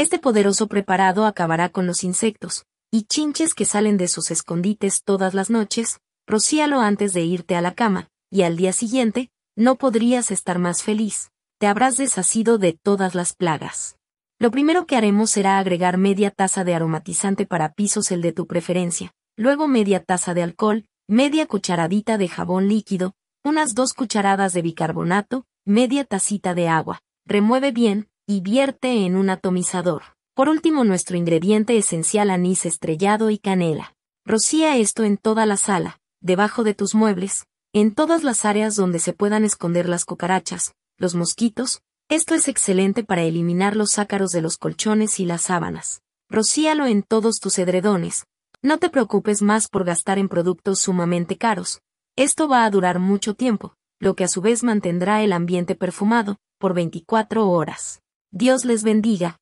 Este poderoso preparado acabará con los insectos, y chinches que salen de sus escondites todas las noches, rocíalo antes de irte a la cama, y al día siguiente, no podrías estar más feliz, te habrás deshacido de todas las plagas. Lo primero que haremos será agregar media taza de aromatizante para pisos el de tu preferencia, luego media taza de alcohol, media cucharadita de jabón líquido, unas dos cucharadas de bicarbonato, media tacita de agua. Remueve bien, y vierte en un atomizador. Por último, nuestro ingrediente esencial anís estrellado y canela. Rocía esto en toda la sala, debajo de tus muebles, en todas las áreas donde se puedan esconder las cucarachas, los mosquitos, esto es excelente para eliminar los ácaros de los colchones y las sábanas. Rocíalo en todos tus edredones. No te preocupes más por gastar en productos sumamente caros. Esto va a durar mucho tiempo, lo que a su vez mantendrá el ambiente perfumado, por 24 horas. Dios les bendiga.